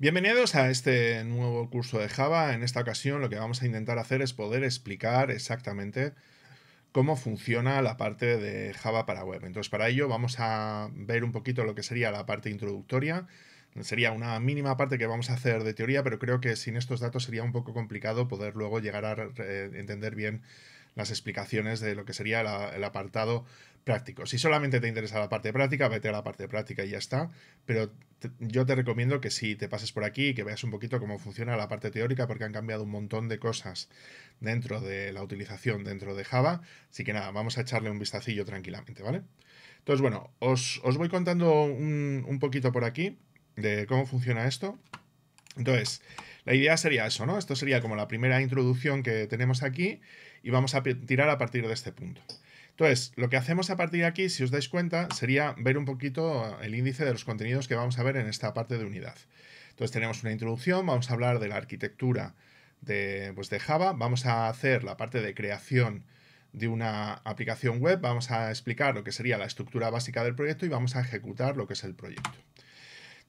Bienvenidos a este nuevo curso de Java. En esta ocasión lo que vamos a intentar hacer es poder explicar exactamente cómo funciona la parte de Java para web. Entonces para ello vamos a ver un poquito lo que sería la parte introductoria. Sería una mínima parte que vamos a hacer de teoría, pero creo que sin estos datos sería un poco complicado poder luego llegar a entender bien las explicaciones de lo que sería el apartado práctico. Si solamente te interesa la parte práctica, vete a la parte práctica y ya está. Pero yo te recomiendo que si te pases por aquí y que veas un poquito cómo funciona la parte teórica, porque han cambiado un montón de cosas dentro de la utilización dentro de Java. Así que nada, vamos a echarle un vistacillo tranquilamente, ¿vale? Entonces, bueno, os, voy contando un, un poquito por aquí de cómo funciona esto. Entonces, la idea sería eso, ¿no? Esto sería como la primera introducción que tenemos aquí y vamos a tirar a partir de este punto. Entonces, lo que hacemos a partir de aquí, si os dais cuenta, sería ver un poquito el índice de los contenidos que vamos a ver en esta parte de unidad. Entonces tenemos una introducción, vamos a hablar de la arquitectura de, pues, de Java, vamos a hacer la parte de creación de una aplicación web, vamos a explicar lo que sería la estructura básica del proyecto y vamos a ejecutar lo que es el proyecto.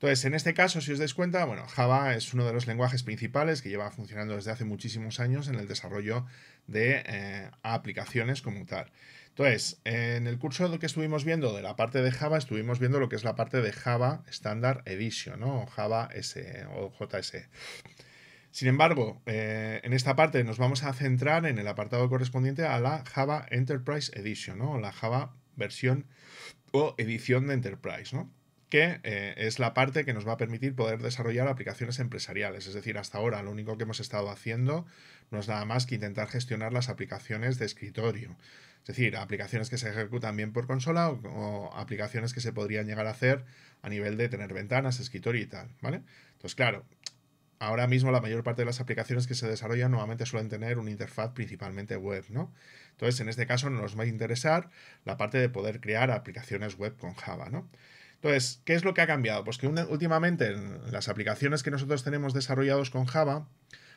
Entonces, en este caso, si os dais cuenta, bueno, Java es uno de los lenguajes principales que lleva funcionando desde hace muchísimos años en el desarrollo de eh, aplicaciones como tal. Entonces, en el curso que estuvimos viendo de la parte de Java, estuvimos viendo lo que es la parte de Java Standard Edition, ¿no? O Java S e, o JS. E. Sin embargo, eh, en esta parte nos vamos a centrar en el apartado correspondiente a la Java Enterprise Edition, ¿no? La Java versión o edición de Enterprise, ¿no? que eh, es la parte que nos va a permitir poder desarrollar aplicaciones empresariales. Es decir, hasta ahora lo único que hemos estado haciendo no es nada más que intentar gestionar las aplicaciones de escritorio. Es decir, aplicaciones que se ejecutan bien por consola o, aplicaciones que se podrían llegar a hacer a nivel de tener ventanas, escritorio y tal, ¿vale? Entonces, claro, ahora mismo la mayor parte de las aplicaciones que se desarrollan nuevamente suelen tener una interfaz principalmente web, ¿no? Entonces, en este caso nos va a interesar la parte de poder crear aplicaciones web con Java, ¿no? Entonces, ¿qué es lo que ha cambiado? Pues que últimamente en las aplicaciones que nosotros tenemos desarrollados con Java,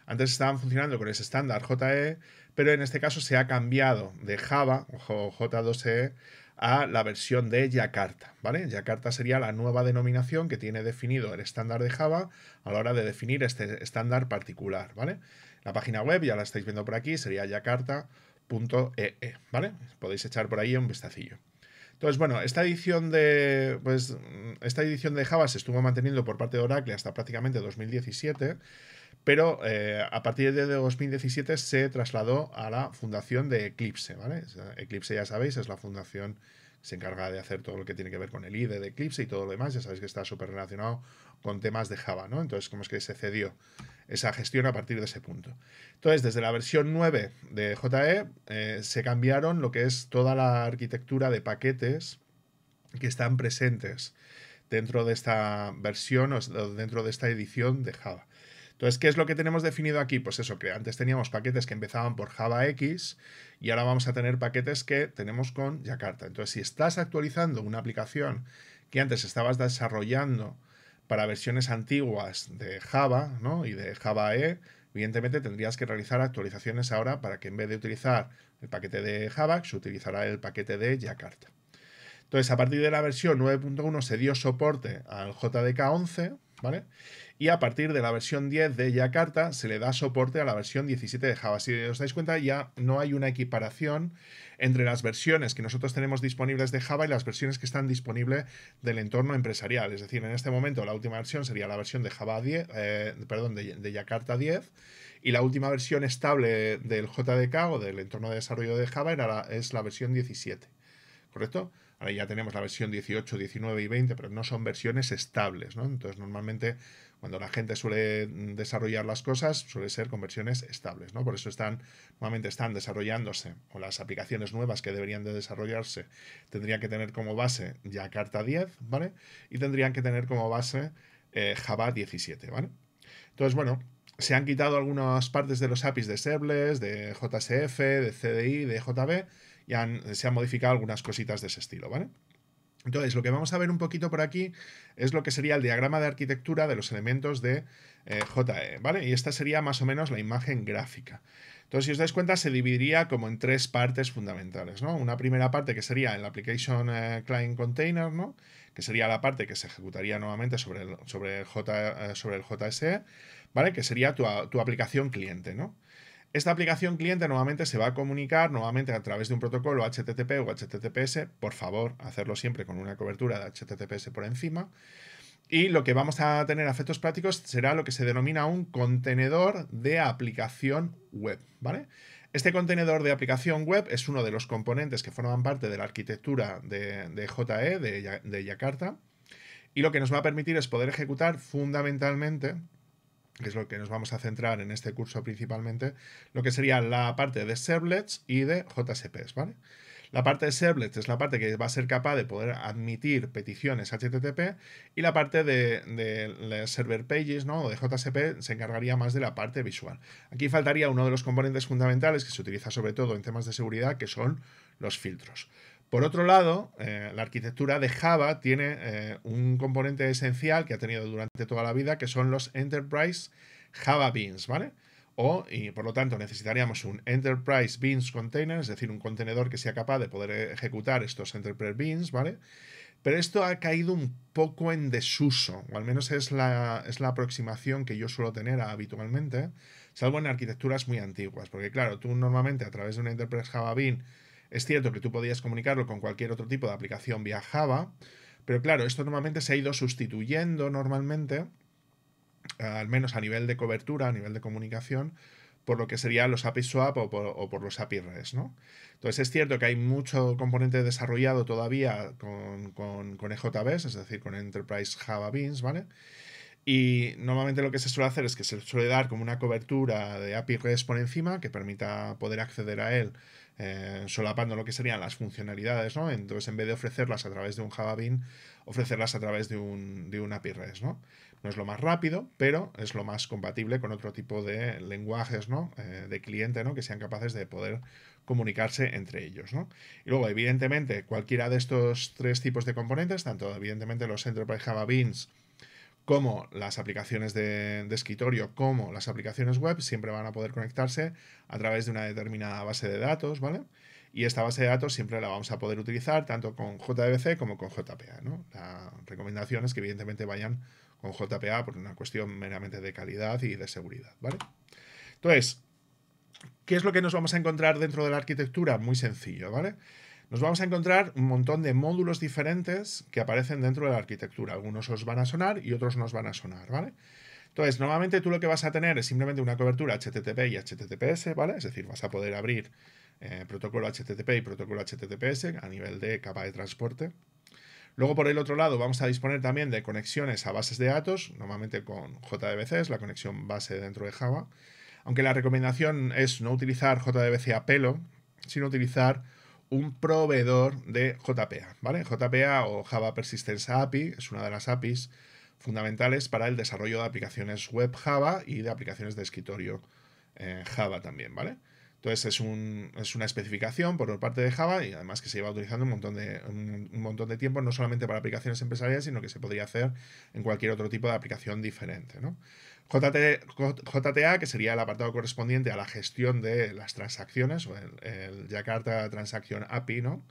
antes estaban funcionando con ese estándar JE, pero en este caso se ha cambiado de Java o J2E a la versión de Jakarta, ¿vale? Jakarta sería la nueva denominación que tiene definido el estándar de Java a la hora de definir este estándar particular, ¿vale? La página web, ya la estáis viendo por aquí, sería jakarta.ee, e, ¿vale? Podéis echar por ahí un vistacillo. Entonces, bueno, esta edición de. Pues. Mm, esta edición de Java se estuvo manteniendo por parte de Oracle hasta prácticamente 2017. Pero eh, a partir de 2017 se trasladó a la fundación de Eclipse, Eclipse, ya sabéis, es la fundación se encarga de hacer todo lo que tiene que ver con el IDE de Eclipse y todo lo demás. Ya sabéis que está súper relacionado con temas de Java, ¿no? Entonces, como es que se cedió esa gestión a partir de ese punto. Entonces, desde la versión 9 de JE eh, se cambiaron lo que es toda la arquitectura de paquetes que están presentes dentro de esta versión o dentro de esta edición de Java. Entonces, ¿qué es lo que tenemos definido aquí? Pues eso, que antes teníamos paquetes que empezaban por Java X y ahora vamos a tener paquetes que tenemos con Jakarta. Entonces, si estás actualizando una aplicación que antes estabas desarrollando para versiones antiguas de Java y de Java E, evidentemente tendrías que realizar actualizaciones ahora para que en vez de utilizar el paquete de Java, se utilizará el paquete de Jakarta. Entonces, a partir de la versión 9.1 se dio soporte al JDK 11, ¿vale? y a partir de la versión 10 de Jakarta se le da soporte a la versión 17 de Java. Si os dais cuenta, ya no hay una equiparación entre las versiones que nosotros tenemos disponibles de Java y las versiones que están disponibles del entorno empresarial. Es decir, en este momento la última versión sería la versión de Java 10, eh, perdón, de, Jakarta 10 y la última versión estable del JDK o del entorno de desarrollo de Java es la versión 17. ¿Correcto? Ahora ya tenemos la versión 18, 19 y 20, pero no son versiones estables, ¿no? Entonces normalmente cuando la gente suele desarrollar las cosas, suele ser con versiones estables, ¿no? Por eso están, normalmente están desarrollándose, o las aplicaciones nuevas que deberían de desarrollarse, tendrían que tener como base Jakarta 10, ¿vale? Y tendrían que tener como base eh, Java 17, ¿vale? Entonces, bueno, se han quitado algunas partes de los APIs de Servlets, de JSF, de CDI, de JB, y se han modificado algunas cositas de ese estilo, ¿vale? Entonces, lo que vamos a ver un poquito por aquí es lo que sería el diagrama de arquitectura de los elementos de eh, e, ¿vale? Y esta sería más o menos la imagen gráfica. Entonces, si os dais cuenta, se dividiría como en tres partes fundamentales, ¿no? Una primera parte que sería el Application eh, Client Container, ¿no? Que sería la parte que se ejecutaría nuevamente sobre el, sobre J, eh, sobre el JSE, ¿vale? Que sería tu, tu aplicación cliente, ¿no? Esta aplicación cliente nuevamente se va a comunicar nuevamente a través de un protocolo HTTP o HTTPS, por favor, hacerlo siempre con una cobertura de HTTPS por encima. Y lo que vamos a tener a efectos prácticos será lo que se denomina un contenedor de aplicación web, ¿vale? Este contenedor de aplicación web es uno de los componentes que forman parte de la arquitectura de, JE, de, e, de Yakarta, y lo que nos va a permitir es poder ejecutar fundamentalmente que es lo que nos vamos a centrar en este curso principalmente, lo que sería la parte de servlets y de JSPs, ¿vale? La parte de servlets es la parte que va a ser capaz de poder admitir peticiones HTTP y la parte de, server pages ¿no? o de JSP se encargaría más de la parte visual. Aquí faltaría uno de los componentes fundamentales que se utiliza sobre todo en temas de seguridad, que son los filtros. Por otro lado, eh, la arquitectura de Java tiene eh, un componente esencial que ha tenido durante toda la vida, que son los Enterprise Java Beans, ¿vale? O, y por lo tanto, necesitaríamos un Enterprise Beans Container, es decir, un contenedor que sea capaz de poder ejecutar estos Enterprise Beans, ¿vale? Pero esto ha caído un poco en desuso, o al menos es la, es la aproximación que yo suelo tener habitualmente, salvo en arquitecturas muy antiguas, porque claro, tú normalmente a través de un Enterprise Java Bean es cierto que tú podías comunicarlo con cualquier otro tipo de aplicación vía Java, pero claro, esto normalmente se ha ido sustituyendo normalmente, eh, al menos a nivel de cobertura, a nivel de comunicación, por lo que serían los API Swap o por, los API REST, ¿no? Entonces es cierto que hay mucho componente desarrollado todavía con, con, con EJBs, es decir, con Enterprise Java Beans, ¿vale? Y normalmente lo que se suele hacer es que se suele dar como una cobertura de API REST por encima que permita poder acceder a él eh, solapando lo que serían las funcionalidades, ¿no? Entonces, en vez de ofrecerlas a través de un Java Bean, ofrecerlas a través de un, API REST, ¿no? No es lo más rápido, pero es lo más compatible con otro tipo de lenguajes, ¿no? Eh, de cliente, ¿no? Que sean capaces de poder comunicarse entre ellos, ¿no? Y luego, evidentemente, cualquiera de estos tres tipos de componentes, tanto evidentemente los Enterprise Java Beans, como las aplicaciones de, escritorio, como las aplicaciones web, siempre van a poder conectarse a través de una determinada base de datos, ¿vale? Y esta base de datos siempre la vamos a poder utilizar tanto con JDBC como con JPA, ¿no? La recomendación es que evidentemente vayan con JPA por una cuestión meramente de calidad y de seguridad, ¿vale? Entonces, ¿qué es lo que nos vamos a encontrar dentro de la arquitectura? Muy sencillo, ¿vale? vale nos vamos a encontrar un montón de módulos diferentes que aparecen dentro de la arquitectura. Algunos os van a sonar y otros no os van a sonar, ¿vale? Entonces, normalmente tú lo que vas a tener es simplemente una cobertura HTTP y HTTPS, ¿vale? Es decir, vas a poder abrir eh, protocolo HTTP y protocolo HTTPS a nivel de capa de transporte. Luego, por el otro lado, vamos a disponer también de conexiones a bases de datos, normalmente con JDBC, es la conexión base dentro de Java. Aunque la recomendación es no utilizar JDBC a pelo, sino utilizar un proveedor de JPA, ¿vale? JPA o Java Persistence API es una de las APIs fundamentales para el desarrollo de aplicaciones web Java y de aplicaciones de escritorio eh, Java también, ¿vale? Entonces es, una especificación por parte de Java y además que se lleva utilizando un montón, de, un, montón de tiempo, no solamente para aplicaciones empresariales, sino que se podría hacer en cualquier otro tipo de aplicación diferente. JTA, que sería el apartado correspondiente a la gestión de las transacciones, o el, el Jakarta Transaction API, ¿no?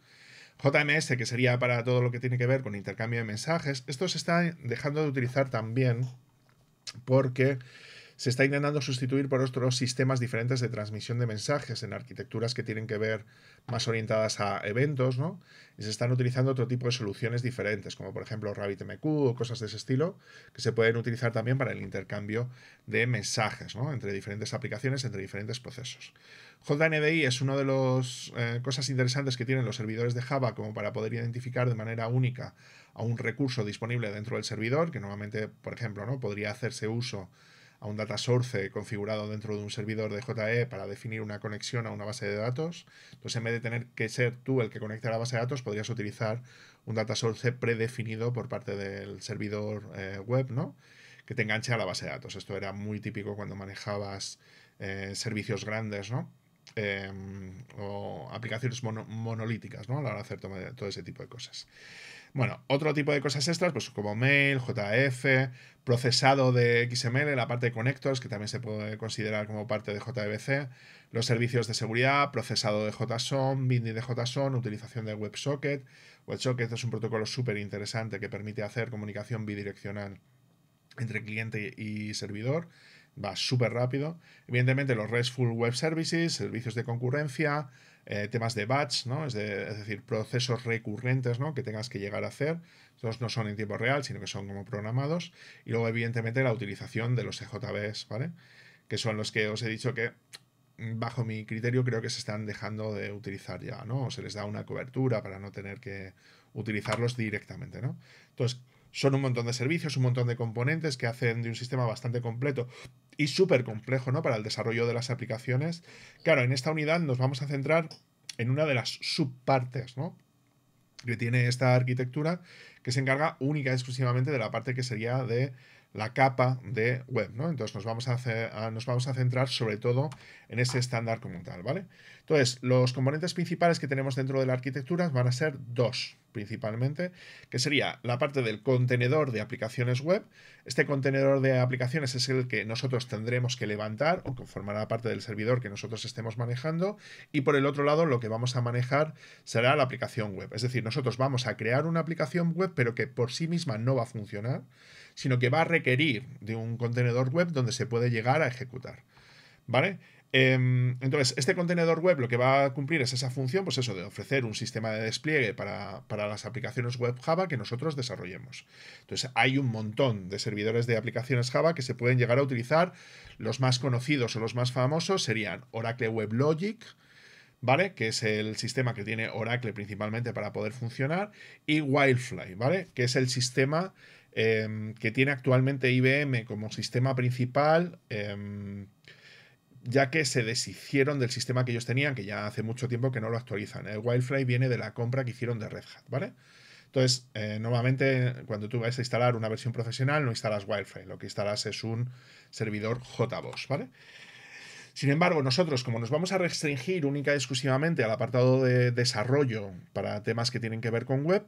JMS, que sería para todo lo que tiene que ver con intercambio de mensajes. Esto se está dejando de utilizar también porque se está intentando sustituir por otros sistemas diferentes de transmisión de mensajes en arquitecturas que tienen que ver más orientadas a eventos, ¿no? Y se están utilizando otro tipo de soluciones diferentes, como por ejemplo RabbitMQ o cosas de ese estilo, que se pueden utilizar también para el intercambio de mensajes, ¿no? Entre diferentes aplicaciones, entre diferentes procesos. JNDI es una de las eh, cosas interesantes que tienen los servidores de Java como para poder identificar de manera única a un recurso disponible dentro del servidor, que normalmente, por ejemplo, ¿no? podría hacerse uso a un data source configurado dentro de un servidor de JE para definir una conexión a una base de datos. Entonces, pues en vez de tener que ser tú el que conecte a la base de datos, podrías utilizar un data source predefinido por parte del servidor eh, web, ¿no? Que te enganche a la base de datos. Esto era muy típico cuando manejabas eh, servicios grandes, ¿no? Em, o aplicaciones monolíticas, ¿no? A la hora de hacer todo ese tipo de cosas. Bueno, otro tipo de cosas extras, pues como mail, JF, procesado de XML, la parte de connectors, que también se puede considerar como parte de JDBC, los servicios de seguridad, procesado de JSON, binding de JSON, utilización de WebSocket. WebSocket es un protocolo súper interesante que permite hacer comunicación bidireccional entre cliente y servidor. Va súper rápido. Evidentemente, los RESTful Web Services, servicios de concurrencia, eh, temas de batch, ¿no? Es, decir, procesos recurrentes ¿no? que tengas que llegar a hacer. Entonces no son en tiempo real, sino que son como programados. Y luego, evidentemente, la utilización de los EJBs, ¿vale? Que son los que os he dicho que, mm, bajo mi criterio, creo que se están dejando de utilizar ya, ¿no? O se les da una cobertura para no tener que utilizarlos directamente, ¿no? Entonces, son un montón de servicios, un montón de componentes que hacen de un sistema bastante completo y súper complejo ¿no? para el desarrollo de las aplicaciones. Claro, en esta unidad nos vamos a centrar en una de las subpartes ¿no? que tiene esta arquitectura, que se encarga única y exclusivamente de la parte que sería de la capa de web, ¿no? Entonces nos vamos a, hacer, ah, nos vamos a centrar sobre todo en ese estándar como tal, ¿vale? Entonces, los componentes principales que tenemos dentro de la arquitectura van a ser dos principalmente, que sería la parte del contenedor de aplicaciones web. Este contenedor de aplicaciones es el que nosotros tendremos que levantar o que formará parte del servidor que nosotros estemos manejando. Y por el otro lado, lo que vamos a manejar será la aplicación web. Es decir, nosotros vamos a crear una aplicación web, pero que por sí misma no va a funcionar sino que va a requerir de un contenedor web donde se puede llegar a ejecutar. ¿Vale? Em, entonces, este contenedor web lo que va a cumplir es esa función, pues eso, de ofrecer un sistema de despliegue para, para, las aplicaciones web Java que nosotros desarrollemos. Entonces, hay un montón de servidores de aplicaciones Java que se pueden llegar a utilizar. Los más conocidos o los más famosos serían Oracle Web Logic, ¿vale? Que es el sistema que tiene Oracle principalmente para poder funcionar, y Wildfly, ¿vale? Que es el sistema Em, que tiene actualmente IBM como sistema principal, em, ya que se deshicieron del sistema que ellos tenían, que ya hace mucho tiempo que no lo actualizan. El Wildfly viene de la compra que hicieron de Red Hat, ¿vale? Entonces, eh, normalmente cuando tú vas a instalar una versión profesional, no instalas Wildfly, lo que instalas es un servidor JBoss, ¿vale? Sin embargo, nosotros, como nos vamos a restringir única y exclusivamente al apartado de desarrollo para temas que tienen que ver con web,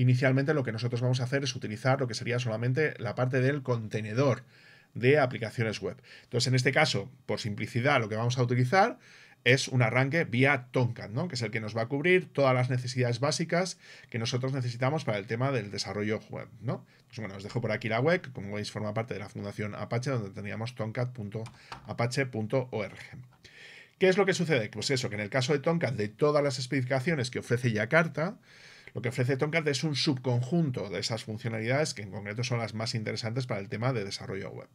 Inicialmente lo que nosotros vamos a hacer es utilizar lo que sería solamente la parte del contenedor de aplicaciones web. Entonces, en este caso, por simplicidad, lo que vamos a utilizar es un arranque vía Tomcat, ¿no? que es el que nos va a cubrir todas las necesidades básicas que nosotros necesitamos para el tema del desarrollo web. ¿no? Pues bueno, os dejo por aquí la web, como veis forma parte de la Fundación Apache, donde teníamos tomcat.apache.org. ¿Qué es lo que sucede? Pues eso, que en el caso de Tomcat, de todas las especificaciones que ofrece Yakarta, lo que ofrece Tomcat es un subconjunto de esas funcionalidades que en concreto son las más interesantes para el tema de desarrollo web.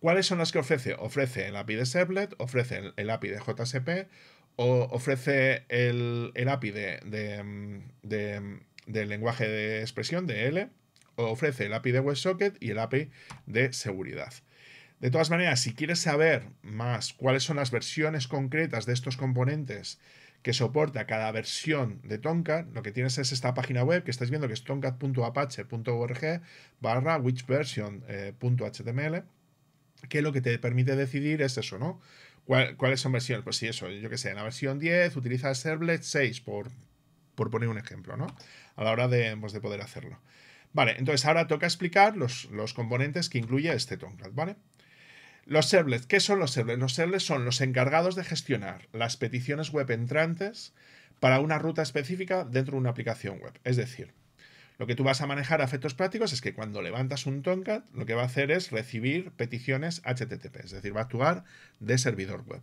¿Cuáles son las que ofrece? Ofrece el API de Servlet, ofrece el, API de JSP, o ofrece el, API de, lenguaje de expresión, de L, o ofrece el API de WebSocket y el API de seguridad. De todas maneras, si quieres saber más cuáles son las versiones concretas de estos componentes que soporta cada versión de Tomcat. Lo que tienes es esta página web que estáis viendo que es tomcat.apache.org barra whichversion.html eh, que lo que te permite decidir es eso, ¿no? ¿Cuáles son versiones? Pues sí, eso, yo que sé, en la versión 10 utiliza Servlet 6, por, por poner un ejemplo, ¿no? A la hora pues, de, poder hacerlo. Vale, entonces ahora toca explicar los, los componentes que incluye este Tomcat, ¿vale? Los servlets, ¿qué son los servlets? Los servlets son los encargados de gestionar las peticiones web entrantes para una ruta específica dentro de una aplicación web. Es decir, lo que tú vas a manejar a efectos prácticos es que cuando levantas un Tomcat, lo que va a hacer es recibir peticiones HTTP, es decir, va a actuar de servidor web.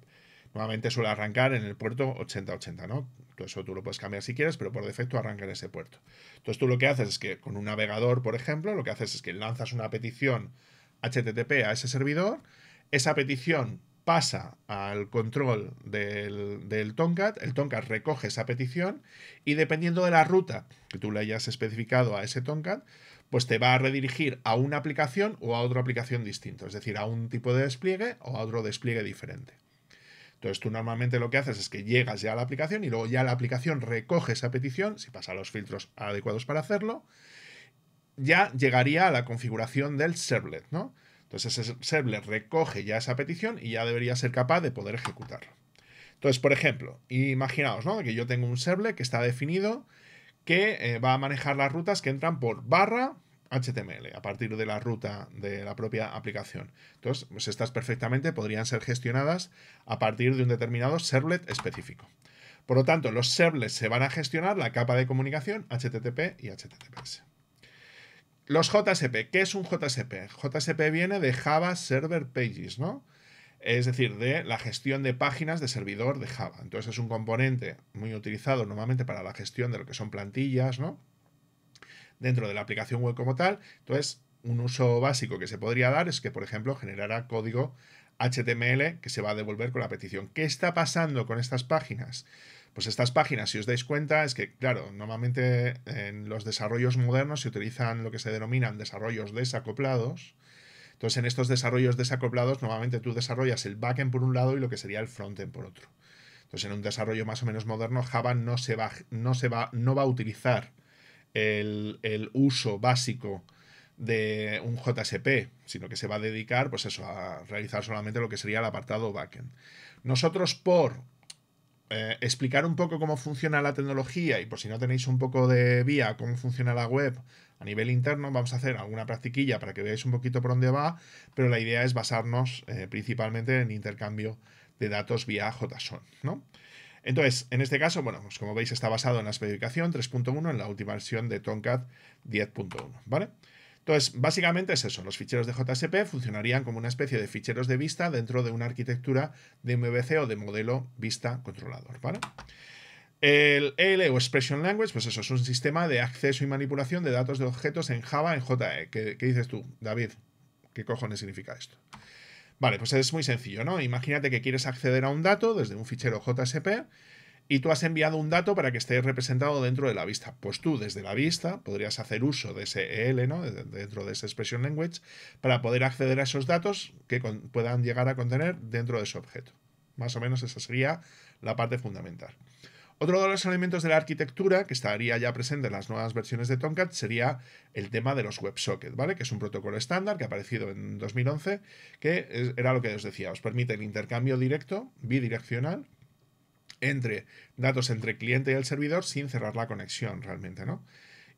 Nuevamente suele arrancar en el puerto 8080, ¿no? eso tú lo puedes cambiar si quieres, pero por defecto arranca en ese puerto. Entonces tú lo que haces es que con un navegador, por ejemplo, lo que haces es que lanzas una petición HTTP a ese servidor esa petición pasa al control del, del, Tomcat, el Tomcat recoge esa petición y dependiendo de la ruta que tú le hayas especificado a ese Tomcat, pues te va a redirigir a una aplicación o a otra aplicación distinta, es decir, a un tipo de despliegue o a otro despliegue diferente. Entonces tú normalmente lo que haces es que llegas ya a la aplicación y luego ya la aplicación recoge esa petición, si pasa los filtros adecuados para hacerlo, ya llegaría a la configuración del servlet, ¿no? Entonces ese servlet recoge ya esa petición y ya debería ser capaz de poder ejecutarlo. Entonces, por ejemplo, imaginaos que yo tengo un servlet que está definido que eh, va a manejar las rutas que entran por barra HTML a partir de la ruta de la propia aplicación. Entonces, pues estas perfectamente podrían ser gestionadas a partir de un determinado servlet específico. Por lo tanto, los servlets se van a gestionar la capa de comunicación HTTP y HTTPS. Los JSP, ¿qué es un JSP? JSP viene de Java Server Pages, ¿no? Es decir, de la gestión de páginas de servidor de Java. Entonces es un componente muy utilizado normalmente para la gestión de lo que son plantillas, ¿no? Dentro de la aplicación web como tal. Entonces, un uso básico que se podría dar es que, por ejemplo, generara código HTML que se va a devolver con la petición. ¿Qué está pasando con estas páginas? Pues estas páginas, si os dais cuenta, es que, claro, normalmente en los desarrollos modernos se utilizan lo que se denominan desarrollos desacoplados. Entonces, en estos desarrollos desacoplados, normalmente tú desarrollas el backend por un lado y lo que sería el frontend por otro. Entonces, en un desarrollo más o menos moderno, Java no se va, no se va, no va a utilizar el, el uso básico de un JSP, sino que se va a dedicar, pues eso, a realizar solamente lo que sería el apartado backend. Nosotros, por eh, explicar un poco cómo funciona la tecnología y por si no tenéis un poco de vía cómo funciona la web a nivel interno, vamos a hacer alguna practiquilla para que veáis un poquito por dónde va, pero la idea es basarnos eh, principalmente en intercambio de datos vía JSON, ¿no? Entonces, en este caso, bueno, pues como veis está basado en la especificación 3.1 en la última versión de Tomcat 10.1, ¿vale? vale entonces, básicamente es eso. Los ficheros de JSP funcionarían como una especie de ficheros de vista dentro de una arquitectura de MVC o de modelo vista controlador. El EL e o Expression Language, pues eso, es un sistema de acceso y manipulación de datos de objetos en Java, en JE. ¿Qué, qué dices tú, David? ¿Qué cojones significa esto? Vale, pues es muy sencillo, ¿no? Imagínate que quieres acceder a un dato desde un fichero JSP y tú has enviado un dato para que esté representado dentro de la vista. Pues tú, desde la vista, podrías hacer uso de ese EL, ¿no? dentro de ese Expression Language, para poder acceder a esos datos que puedan llegar a contener dentro de ese objeto. Más o menos esa sería la parte fundamental. Otro de los elementos de la arquitectura que estaría ya presente en las nuevas versiones de Tomcat sería el tema de los WebSockets, ¿vale? Que es un protocolo estándar que ha aparecido en 2011, que era lo que os decía, os permite el intercambio directo, bidireccional, entre datos entre cliente y el servidor sin cerrar la conexión realmente, ¿no?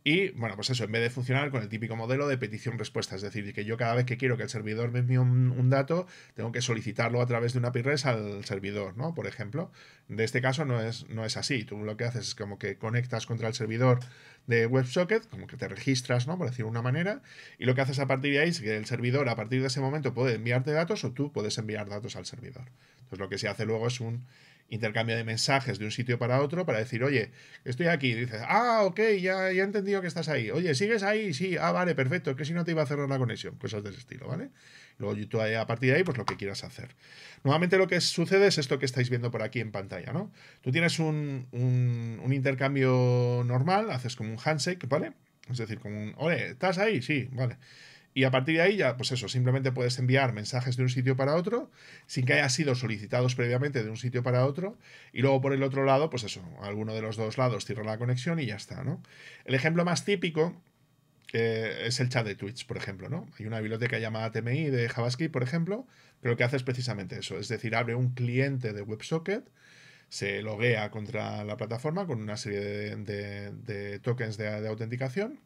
Y bueno, pues eso, en vez de funcionar con el típico modelo de petición-respuesta, es decir, que yo cada vez que quiero que el servidor me envíe un, dato, tengo que solicitarlo a través de una API al servidor, ¿no? Por ejemplo, de este caso no es, no es así. Tú lo que haces es como que conectas contra el servidor de WebSocket, como que te registras, ¿no? Por decir una manera, y lo que haces a partir de ahí es que el servidor a partir de ese momento puede enviarte datos o tú puedes enviar datos al servidor. Entonces lo que se hace luego es un intercambio de mensajes de un sitio para otro para decir, oye, estoy aquí. dices, ah, ok, ya, ya he entendido que estás ahí. Oye, ¿sigues ahí? Sí, ah, vale, perfecto, que si no te iba a cerrar la conexión. Cosas de ese estilo, ¿vale? Luego tú a partir de ahí, pues lo que quieras hacer. Nuevamente lo que sucede es esto que estáis viendo por aquí en pantalla, ¿no? Tú tienes un, un intercambio normal, haces como un handshake, ¿vale? Es decir, como un, oye, ¿estás ahí? Sí, vale. Y a partir de ahí ya, pues eso, simplemente puedes enviar mensajes de un sitio para otro sin que haya sido solicitados previamente de un sitio para otro. Y luego por el otro lado, pues eso, alguno de los dos lados cierra la conexión y ya está, ¿no? El ejemplo más típico eh, es el chat de Twitch, por ejemplo, Hay una biblioteca llamada TMI de JavaScript, por ejemplo, que lo que hace es precisamente eso. Es decir, abre un cliente de WebSocket, se loguea contra la plataforma con una serie de, tokens de autenticación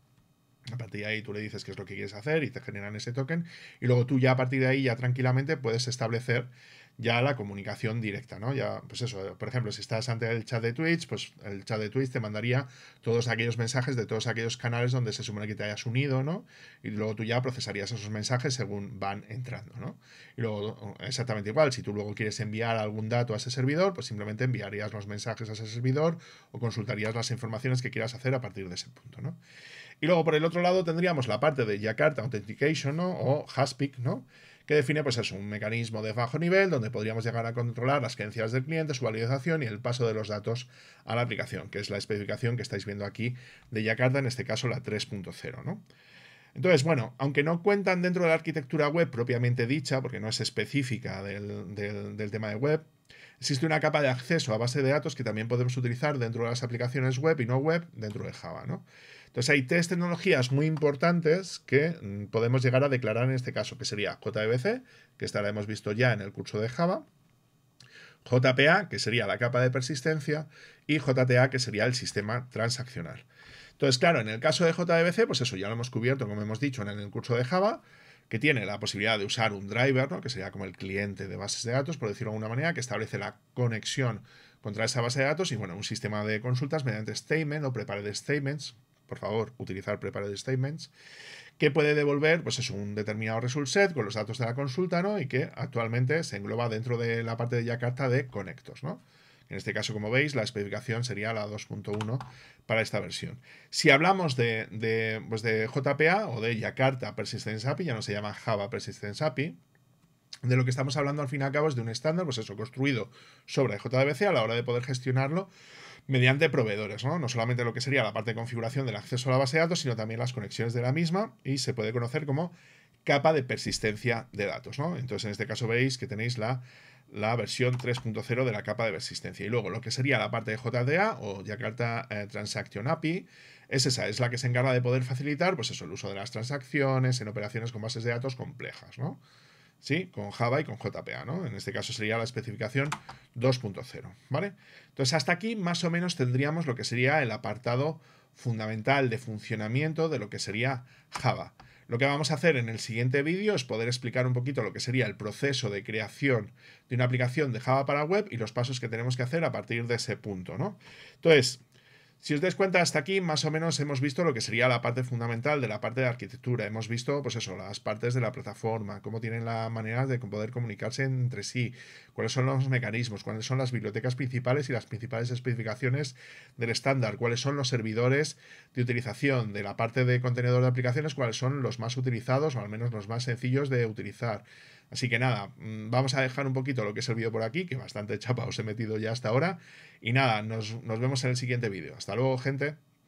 a partir de ahí tú le dices qué es lo que quieres hacer y te generan ese token. Y luego tú ya a partir de ahí ya tranquilamente puedes establecer ya la comunicación directa, ¿no? Ya, pues eso, por ejemplo, si estás ante el chat de Twitch, pues el chat de Twitch te mandaría todos aquellos mensajes de todos aquellos canales donde se supone que te hayas unido, ¿no? Y luego tú ya procesarías esos mensajes según van entrando, ¿no? Y luego, exactamente igual, si tú luego quieres enviar algún dato a ese servidor, pues simplemente enviarías los mensajes a ese servidor o consultarías las informaciones que quieras hacer a partir de ese punto, ¿no? Y luego por el otro lado tendríamos la parte de Jakarta Authentication o Haspic ¿no? que define pues es un mecanismo de bajo nivel donde podríamos llegar a controlar las creencias del cliente, su validación y el paso de los datos a la aplicación, que es la especificación que estáis viendo aquí de Jakarta, en este caso la 3.0, ¿no? Entonces, bueno, aunque no cuentan dentro de la arquitectura web propiamente dicha, porque no es específica del, del tema de web, existe una capa de acceso a base de datos que también podemos utilizar dentro de las aplicaciones web y no web dentro de Java, ¿no? Entonces hay tres tecnologías muy importantes que mm, podemos llegar a declarar en este caso, que sería JDBC, que esta la hemos visto ya en el curso de Java, JPA, que sería la capa de persistencia, y JTA, que sería el sistema transaccional. Entonces, claro, en el caso de JDBC, pues eso ya lo hemos cubierto, como hemos dicho, en el curso de Java, que tiene la posibilidad de usar un driver, que sería como el cliente de bases de datos, por decirlo de alguna manera, que establece la conexión contra esa base de datos y, bueno, un sistema de consultas mediante statement o prepared statements, por favor, utilizar prepared statements, que puede devolver, pues es un determinado result set con los datos de la consulta, ¿no? Y que actualmente se engloba dentro de la parte de Jakarta de conectos, ¿no? En este caso, como veis, la especificación sería la 2.1 para esta versión. Si hablamos de, de, pues de JPA o de Jakarta Persistence API, ya no se llama Java Persistence API, de lo que estamos hablando al fin y al cabo es de un estándar, pues eso, construido sobre JDBC a la hora de poder gestionarlo mediante proveedores, ¿no? No solamente lo que sería la parte de configuración del acceso a la base de datos, sino también las conexiones de la misma y se puede conocer como capa de persistencia de datos, ¿no? Entonces, en este caso veis que tenéis la, versión 3.0 de la capa de persistencia. Y luego, lo que sería la parte de JDA o Jakarta eh, Transaction API, es esa, es la que se encarga de poder facilitar, pues eso, el uso de las transacciones en operaciones con bases de datos complejas, ¿no? ¿sí? Con Java y con JPA, ¿no? En este caso sería la especificación 2.0, ¿vale? Entonces, hasta aquí más o menos tendríamos lo que sería el apartado fundamental de funcionamiento de lo que sería Java. Lo que vamos a hacer en el siguiente vídeo es poder explicar un poquito lo que sería el proceso de creación de una aplicación de Java para web y los pasos que tenemos que hacer a partir de ese punto, ¿no? Entonces, si os dais cuenta, hasta aquí más o menos hemos visto lo que sería la parte fundamental de la parte de arquitectura. Hemos visto, pues eso, las partes de la plataforma, cómo tienen la manera de poder comunicarse entre sí, cuáles son los mecanismos, cuáles son las bibliotecas principales y las principales especificaciones del estándar, cuáles son los servidores de utilización de la parte de contenedor de aplicaciones, cuáles son los más utilizados o al menos los más sencillos de utilizar. Así que nada, mm, vamos a dejar un poquito lo que el vídeo por aquí, que bastante chapa os he metido ya hasta ahora. Y nada, nos, nos vemos en el siguiente vídeo. Hasta luego, gente.